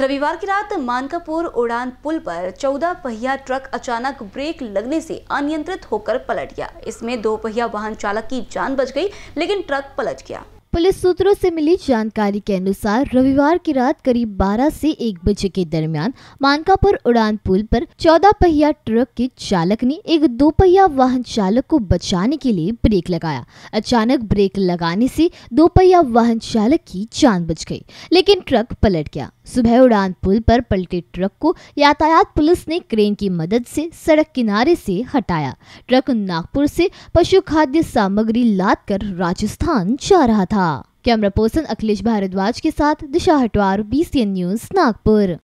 रविवार की रात मानकापुर उड़ान पुल पर चौदह पहिया ट्रक अचानक ब्रेक लगने से अनियंत्रित होकर पलट गया इसमें दो पहिया वाहन चालक की जान बच गई लेकिन ट्रक पलट गया पुलिस सूत्रों से मिली जानकारी के अनुसार रविवार की रात करीब 12 से 1 बजे के दरमियान मानकापुर उड़ान पुल पर 14 पहिया ट्रक के चालक ने एक दो पहिया वाहन चालक को बचाने के लिए ब्रेक लगाया अचानक ब्रेक लगाने से दो पहिया वाहन चालक की जान बच गई लेकिन ट्रक पलट गया सुबह उड़ान पुल पर पलटे ट्रक को यातायात पुलिस ने क्रेन की मदद से सड़क किनारे से हटाया ट्रक नागपुर से पशु खाद्य सामग्री लाद कर राजस्थान जा रहा था था कैमरा पर्सन अखिलेश भारद्वाज के साथ दिशा हटवार बीसीएन न्यूज नागपुर